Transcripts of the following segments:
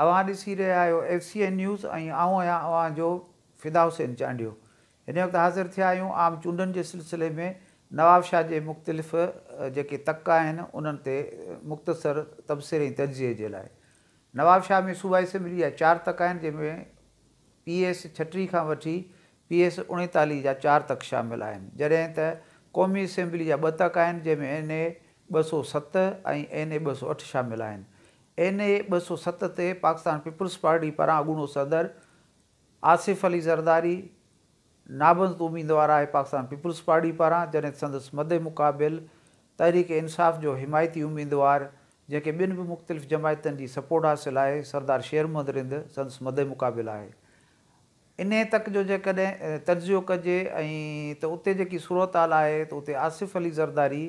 अवां ॾिसी रहिया आहियो एफ सी एन न्यूज़ ऐं आऊं आहियां अवांजो फिदा हुसैन चांडियो हिन वक़्तु हाज़िर थिया आहियूं आम चूंडनि जे सिलसिले में नवाबशाह जे मुख़्तलिफ़ जेके तक आहिनि उन्हनि ते मुख़्तसर तबसरे ऐं तजिए जे लाइ नवाबशाह में सूबाई असैम्बली जा चारि तक आहिनि जंहिंमें पी एस छटीह खां वठी पी एस उणेतालीह जा चारि तक शामिलु आहिनि जॾहिं त क़ौमी असैम्बली जा ॿ तक आहिनि जंहिंमें एन ए ॿ सौ सत ऐं एन ए ॿ सौ अठ शामिलु आहिनि एन ए બસો सत पाकिस्तान પીપલ્સ पार्टी पारा अगूणो सदर आसिफ़ अली ज़रदारी नाबंद उम्मीदवार है पाकिस्तान पीपल्स पार्टी पारा जॾहिं संदस मदे मुक़ाबिल तहरीक इंसाफ़ जो हिमायती उम्मीदवार जेके बिन भी मुख़्तलिफ़ जमायत की सपोर्ट हासिल है सरदार शेरमंद रिंद संदस मदे मुक़ाबिल है इन तक जो जेकॾहिं तजियो कजे ऐं त उते जेकी सूरत आल है तो उत आसिफ़ अली ज़रदारी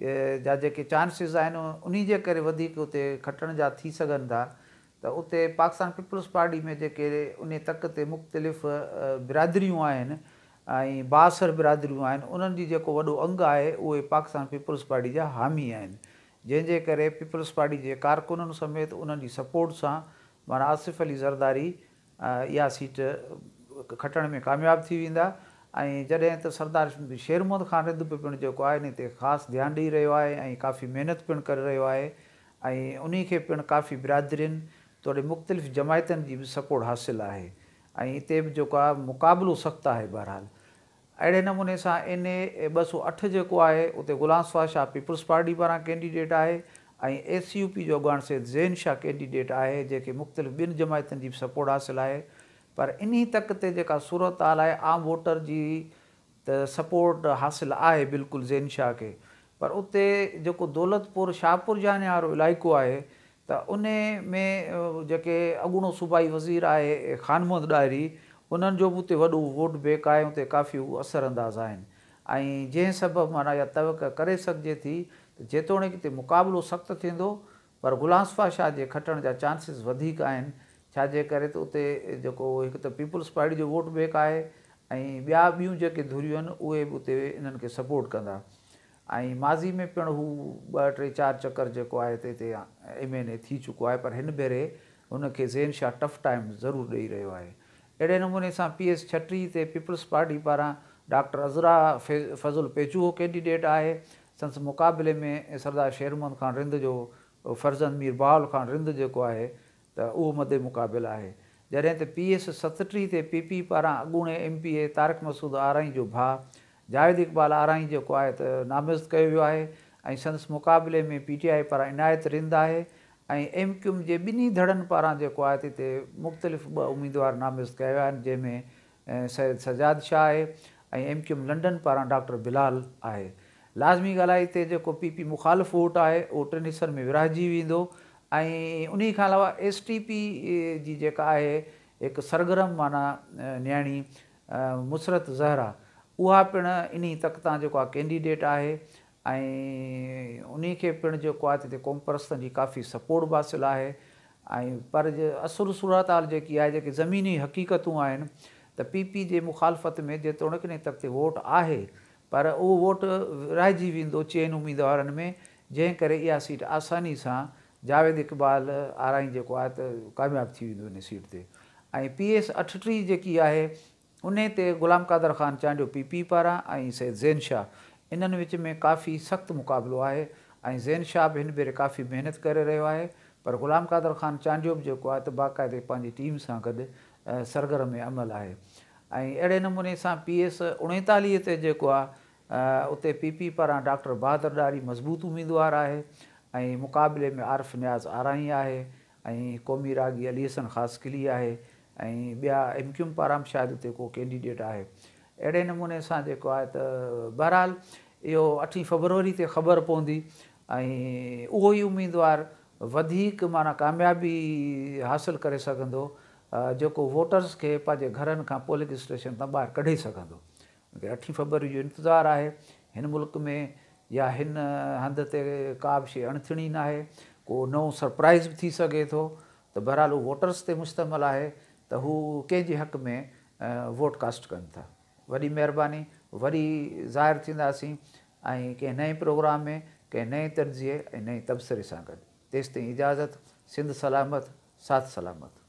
जा जेके चांसिस आहिनि उन जे करे वधीक उते खटण जा थी सघनि था त उते पाकिस्तान पीपल्स पार्टी में जेके उन तक ते मुख़्तलिफ़ बिरादरियूं आहिनि ऐं बासर बिरादरियूं आहिनि उन्हनि जी जेको वॾो अंग आहे उहे पाकिस्तान पीपल्स पार्टी जा हामी आहिनि जंहिंजे करे पीपल्स पार्टी जे कारकुननि समेत उन्हनि जी सपोट सां माना आसिफ़ अली ज़रदारी इहा सीट खटण में कामयाबु थी वेंदा ऐं जॾहिं त सरदार शेर शेरमुद ख़ानद बि पिणु जेको आहे इन ते ख़ासि ध्यानु ॾेई रहियो आहे ऐं काफ़ी महिनत पिणु करे रहियो आहे ऐं उन खे पिणु काफ़ी बिरादरियुनि तोड़े मुख़्तलिफ़ जमायतुनि जी बि सपोट हासिलु आहे ऐं हिते बि जेको आहे मुक़ाबिलो सख़्तु आहे बहरहाल अहिड़े नमूने सां इन ए ॿ सौ अठ जेको आहे उते गुलाम गुलासवा शाह पीपल्स पार्टी पारां कैंडिडेट आहे ऐं एस यू पी जो अॻवान सेत ज़ैन शाह कैंडिडेट आहे जेके मुख़्तलिफ़ ॿिनि जमायतुनि जी बि सपोर्ट हासिलु आहे पर इन तक ते जेका सूरत हाल आहे आम वोटर जी त सपोट हासिलु आहे बिल्कुलु शाह खे पर उते जेको दौलतपुर शाहपुर जाने वारो इलाइक़ो आहे त उन में जेके अॻूणो सूबाई वज़ीर आहे मोहम्मद डायरी उन्हनि जो बि उते वॾो वोट बैंक आहे उते काफ़ी उहो असर अंदाज़ आहिनि ऐं जंहिं सभु माना इहा तवक करे सघिजे थी त जेतोणीकि ते मुक़ाबिलो सख़्तु थींदो पर गुलासफ़ा शाह जे खटण जा चांसिस वधीक आहिनि छाजे करे त उते जेको हिकु त पीपल्स पार्टी जो वोट बैंक आहे ऐं ॿिया ॿियूं जेके धुरियूं आहिनि उहे बि उते इन्हनि खे सपोट कंदा ऐं माज़ी में पिणु हू ॿ टे चारि चकर जेको आहे त हिते एम एन ए थी चुको आहे पर हिन भेरे हुनखे शाह टफ टाइम ज़रूरु ॾेई रहियो आहे अहिड़े नमूने सां पी एस छटी ते पीपल्स पार्टी पारां डॉक्टर अज़रा फे फज़ुल पेचूहो कैंडिडेट आहे संस मुक़ाबले में सरदार शेरमान ख़ान रिंद जो फर्ज़ंद मीर बाहल ख़ान रिंद जेको आहे त उहो मदे मुक़ाबिल आहे जॾहिं त पी एस सतटीह ते पी पी पारां अॻूणे M P A Tariq Masood Arain जो भाउ जावेद इक़बाल आराई जेको आहे त नामज़द कयो वियो आहे ऐं संदसि मुक़ाबले में पी टी आई पारां इनायत रिंद आहे ऐं एम क्यूम जे ॿिन्ही धड़नि पारां जेको आहे त हिते मुख़्तलिफ़ ॿ उमेदवार नामज़द कया विया आहिनि जंहिंमें सैद सजाद शाह आहे ऐं एम क्यूम लंडन पारां डॉक्टर बिलाल आहे लाज़मी ॻाल्हि आहे हिते जेको पी पी मुख़ालिफ़ वोट आहे उहो टिनि हिसनि में विराएजी वेंदो ऐं उन खां अलावा एस टी पी जी जेका आहे हिकु सरगरम माना न्याणी मुसरत ज़हरा उहा पिण इन तक तां जेको आहे कैंडिडेट आहे ऐं उन खे पिणु जेको आहे त हिते कोम्प्रस्तनि जी काफ़ी सपोर्ट बि हासिलु आहे ऐं पर जे सूरत हाल जेकी आहे जेकी ज़मीनी हक़ीक़तूं आहिनि त पी जे मुखालफ़त में जेतिरोकिन तक ते वोट आहे पर उहो वोट विराएजी वेंदो चइनि उमीदवारनि में जंहिं करे इहा सीट आसानी सां जावेद इकबाल आराईं जेको आहे त कामयाबु थी वेंदो सीट ते ऐं पी एस अठटीह जेकी आहे उन ते ग़ुलाम कादर ख़ान चांडियो पी पी पारां ऐं ज़ैन शाह इन्हनि विच में काफ़ी सख़्तु मुक़ाबिलो आहे ऐं शाह बि हिन भेरे काफ़ी महिनत करे रहियो आहे पर ग़ुलाम कादर ख़ान चांडियो बि जेको आहे त बाक़ाइदे पंहिंजी टीम सां गॾु में अमल आहे ऐं अहिड़े नमूने सां पी एस उणेतालीह ते जेको आहे उते पी पी पारां डॉक्टर बहादुर ॾाढी मज़बूत उमेदवार आहे ऐं मुक़ाबले में आरिफ़ न्याज़ आराई आहे ऐं क़ौमी रागी अली हसन ख़ासि किली आहे ऐं ॿिया एम क्यूम शायदि हुते को कैंडिडेट आहे अहिड़े नमूने सां जेको आहे त बहरहाल इहो अठी फबरवरी ते ख़बर पवंदी ऐं उहो ई उमेदवार वधीक माना कामयाबी हासिलु करे सघंदो जेको वोटर्स खे पंहिंजे घरनि खां पोलिंग स्टेशन तां ॿाहिरि कढी सघंदो अठी फबररी जो इंतज़ारु आहे हिन मुल्क में या हिन हंध ते का बि शइ अणथिणी न आहे को नओं सरप्राइज़ बि थी सघे थो त बहरहाल उहो वोटर्स ते मुश्तमिल आहे त हू कंहिंजे हक़ में वोट कास्ट कनि था वॾी महिरबानी वरी ज़ाहिर थींदासीं ऐं कंहिं नए प्रोग्राम में कंहिं नए तर्ज़ीअ ऐं नए तबसरे सां गॾु तेसि ताईं इजाज़त सिंध सलामत साथ सलामत